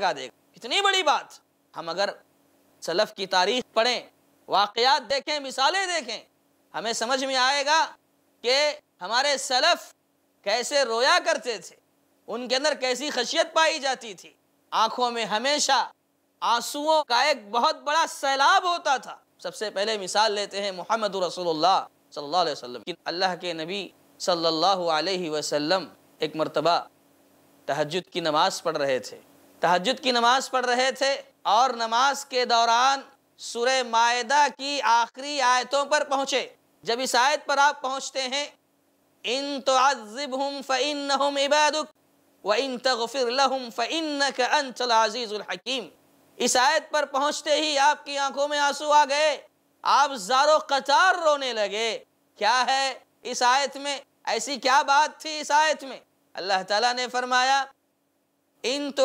लगा देगा इतनी बड़ी बात हम अगर सलफ की तारीख पढ़ें वाकयात देखें मिसालें देखें हमें समझ में आएगा कि हमारे सलफ कैसे रोया करते थे उनके अंदर कैसी खशियत पाई जाती थी आंखों में हमेशा आंसुओं का एक बहुत बड़ा सैलाब होता था सबसे पहले मिसाल लेते हैं मोहम्मद रसोल्ला सल्ला वसम कि अल्लाह के नबी सल्लल्लाहु अलैहि वसल्लम एक मरतबा तहजद की नमाज़ पढ़ रहे थे तहजद की नमाज पढ़ रहे थे और नमाज के दौरान सुरह मायदा की आखिरी आयतों पर पहुँचे जब इस आयत पर आप पहुँचते हैं इन तो अज़ब हम फ़िन हम इबादुक व इन तगफिर हकीम इस आयत पर पहुँचते ही आपकी आंखों में आंसू आ गए आप जारो कतार रोने लगे क्या है इस आयत में ऐसी क्या बात थी इस आयत में अल्लाह ताला ने फरमाया इन तो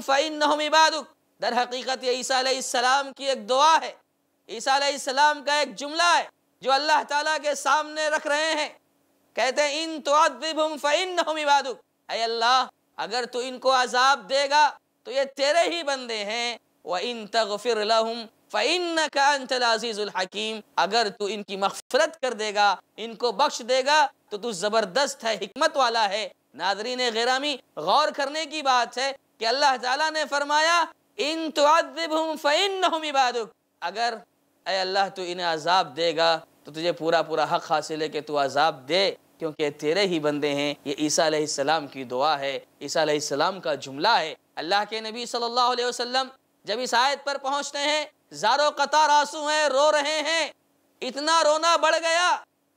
फ़ैन इबादुक दर हकीकत ईसीम की एक दुआ है ईसीम का एक जुमला है जो अल्लाह ताला के सामने रख रहे हैं कहते हैं इन तुअब फ़ैन इबादुक अय अल्लाह अगर तू इनको अजाब देगा तो ये तेरे ही बंदे हैं व इन तगफिर लहुम फ़ैन का हकीम अगर तू इनकी मफफरत कर देगा इनको बख्श देगा तो तू ज़बरदस्त है हमत वाला है नादरी ने गिरामी गौर करने की बात है कि अल्लाह ताला ने फरमाया इन तुम इबादुक अगर अय अल्लाह तू इन्हें अजाब देगा तो तुझे पूरा पूरा हक हासिल है कि तू अजाब दे क्योंकि तेरे ही बंदे हैं ये ईसा सलाम की दुआ है ईसा सलाम का जुमला है अल्लाह के नबी सल्लल्लाहु अलैहि वसल्लम जब इस आयत पर पहुंचते हैं जारो कतार आंसू हैं रो रहे हैं इतना रोना बढ़ गया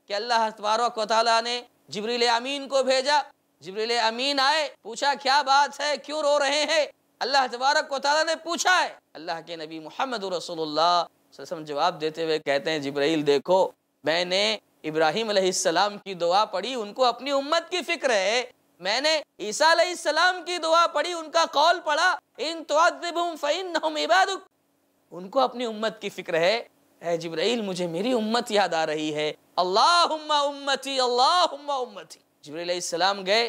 कि अल्लाह तबारक ने जबरील अमीन को भेजा जबरील अमीन आए पूछा क्या बात है क्यों रो रहे हैं अल्लाह तबारक वाली ने पूछा है अल्लाह के नबी मोहम्मद रसोल्लाम जवाब देते हुए कहते हैं जबरील देखो मैंने इब्राहिम सलाम की दुआ पढ़ी उनको अपनी उम्मत की फिक्र है मैंने ईसा सलाम की दुआ पढ़ी उनका कौल पढ़ा इन तोम उनको अपनी उम्मत की फिक्र है है जिब्राइल मुझे मेरी उम्मत याद आ रही है अल्लाह उम्मती अल्लाह उम्मती जबरीसम गए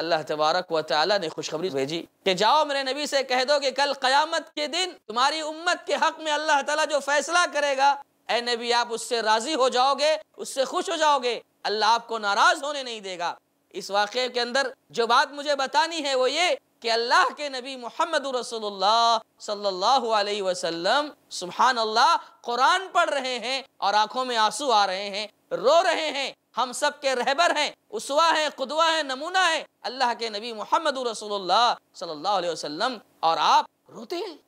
अल्लाह तबारक व ताली ने खुशखबरी भेजी कि जाओ मेरे नबी से कह दो कि कल क़यामत के दिन तुम्हारी उम्मत के हक़ में अल्लाह ताला जो फ़ैसला करेगा ए नबी आप उससे राज़ी हो जाओगे उससे खुश हो जाओगे अल्लाह आपको नाराज़ होने नहीं देगा इस वाक़े के अंदर जो बात मुझे बतानी है वो ये कि अल्लाह के नबी मोहम्मद सल्लल्लाहु अलैहि वसल्लम सुबहान अल्लाह कुरान पढ़ रहे हैं और आंखों में आंसू आ रहे हैं रो रहे हैं हम सब के रहबर हैं उसवा हैं खुदवा हैं नमूना है अल्लाह के नबी मोहम्मद सल्लल्लाहु अलैहि वसल्लम और आप रोते हैं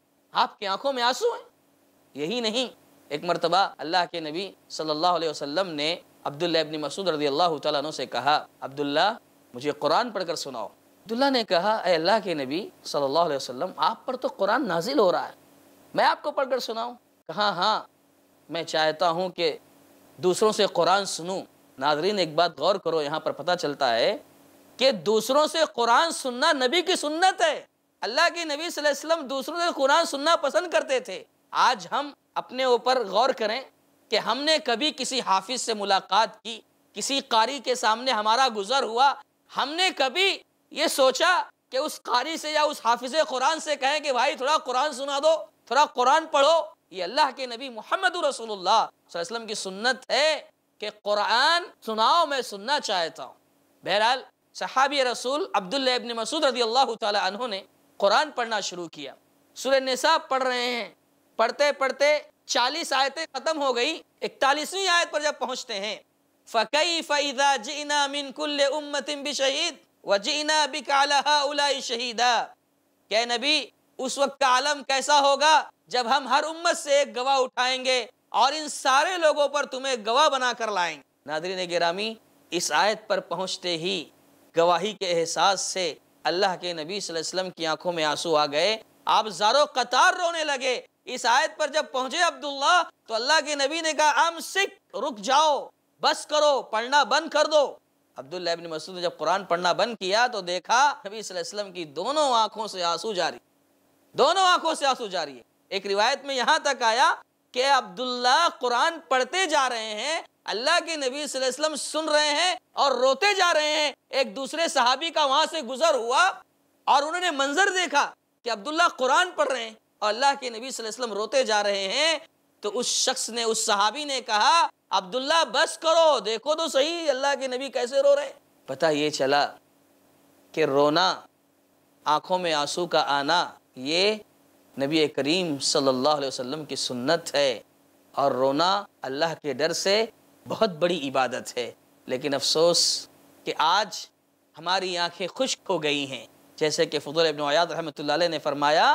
आपकी आंखों में आंसू हैं यही नहीं एक मरतबा अल्लाह के नबी सल्लल्लाहु अलैहि वसल्लम ने अब्दुल्ला इबन मसूद रजी अल्लाह तु से कहा अब्दुल्ला मुझे कुरान पढ़कर सुनाओ अब्दुल्ला ने कहा अः अल्लाह के नबी सल्ला वसलम आप पर तो कुरान नाजिल हो रहा है मैं आपको पढ़कर सुनाऊँ कहा हाँ मैं चाहता हूँ कि दूसरों से कुरान सुनूँ नाजरीन एक बात गौर करो यहाँ पर पता चलता है कि दूसरों से कुरान सुनना नबी की सुन्नत है अल्लाह के नबी वसल्लम दूसरों से कुरान सुनना पसंद करते थे आज हम अपने ऊपर गौर करें कि हमने कभी किसी हाफिज से मुलाकात की किसी कारी के सामने हमारा गुजर हुआ हमने कभी ये सोचा कि उस कारी से या उस हाफिज कुरान से कहें कि भाई थोड़ा कुरान सुना दो थोड़ा कुरान पढ़ो ये अल्लाह के नबी मोहम्मद रसोल्ला की सुन्नत है कि कुरान सुनाओ मैं सुनना चाहता हूँ बहरहाल सहाबी रसूल अब्दुल्लाबन मसूद रदी अल्लाह तु ने कुरान पढ़ना शुरू किया सुर नसा पढ़ रहे हैं पढ़ते पढ़ते चालीस आयतें ख़त्म हो गई इकतालीसवीं आयत पर जब पहुँचते हैं फ़कई फ़ैदा जिना मिन कुल्ल उम्मतिम बि शहीद व जिना बिकाला शहीदा क्या नबी उस वक्त का आलम कैसा होगा जब हम हर उम्मत से एक गवाह उठाएंगे और इन सारे लोगों पर तुम्हें गवाह बना कर लाएंगे नादरीन गिरामी इस आयत पर पहुंचते ही गवाही के एहसास से अल्लाह के नबी वसल्लम की आंखों में आंसू आ गए आप जारो कतार रोने लगे इस आयत पर जब पहुंचे अब्दुल्ला तो अल्लाह के नबी ने कहा आम सिख रुक जाओ बस करो पढ़ना बंद कर दो अब्दुल्ला इब्न मसूद ने जब कुरान पढ़ना बंद किया तो देखा नबी वसल्लम की दोनों आंखों से आंसू जारी दोनों आंखों से आंसू जारी है एक रिवायत में यहाँ तक आया कि अब्दुल्ला कुरान पढ़ते जा रहे हैं अल्लाह के नबी वसल्लम सुन रहे हैं और रोते जा रहे हैं एक दूसरे सहाबी का वहां से गुजर हुआ और उन्होंने मंजर देखा कि अब्दुल्ला कुरान पढ़ रहे हैं और अल्लाह के नबी वसल्लम रोते जा रहे हैं तो उस शख्स ने उस सहाबी ने कहा अब्दुल्ला बस करो देखो तो सही अल्लाह के नबी कैसे रो रहे पता ये चला कि रोना आंखों में आंसू का आना ये नबी करीम सल्लल्लाहु अलैहि वसल्लम की सुन्नत है और रोना अल्लाह के डर से बहुत बड़ी इबादत है लेकिन अफसोस कि आज हमारी आंखें खुश्क हो गई हैं जैसे कि फजल इबन रहमत ने फरमाया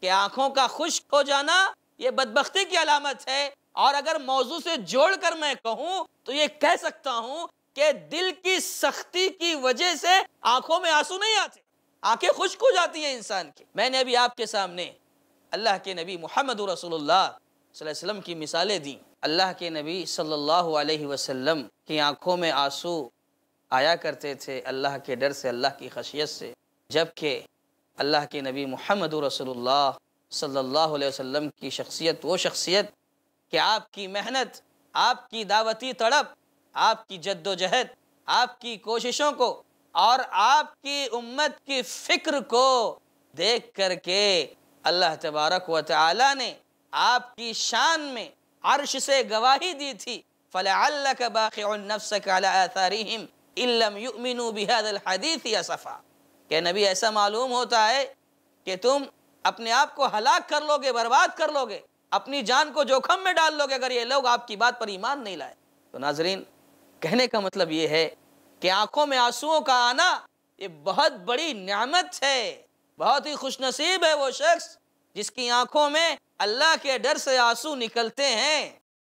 कि आंखों का खुश्क हो जाना ये बदबख्ती की अलामत है और अगर मौजू से जोड़ कर मैं कहूँ तो ये कह सकता हूँ कि दिल की सख्ती की वजह से आंखों में आंसू नहीं आते आंखें खुश्क हो जाती हैं इंसान की मैंने अभी आपके सामने अल्लाह के नबी मोहम्मद रसोल्लाम की मिसालें दी अल्लाह के नबी सल्लल्लाहु अलैहि वसल्लम की आंखों में आंसू आया करते थे अल्लाह के डर से अल्लाह की खशियत से जबकि अल्लाह के नबी मोहम्मद रसोल्ला सल्ला वसम की शख्सियत वो शख्सियत कि आपकी मेहनत आपकी दावती तड़प आपकी जद्दोजहद आपकी कोशिशों को और आपकी उम्मत की फ़िक्र को देख कर के अल्लाह तबारक व ताली ने आपकी शान में अर्श से गवाही दी थी फ़लाफ़ारीफ़ा के नबी ऐसा मालूम होता है कि तुम अपने आप को हलाक कर लोगे बर्बाद कर लोगे अपनी जान को जोखम में डाल लोगे अगर ये लोग आपकी बात पर ईमान नहीं लाए तो नाजरीन कहने का मतलब ये है कि आंखों में आंसुओं का आना ये बहुत बड़ी न्यामत है बहुत ही नसीब है वो शख्स जिसकी आंखों में अल्लाह के डर से आंसू निकलते हैं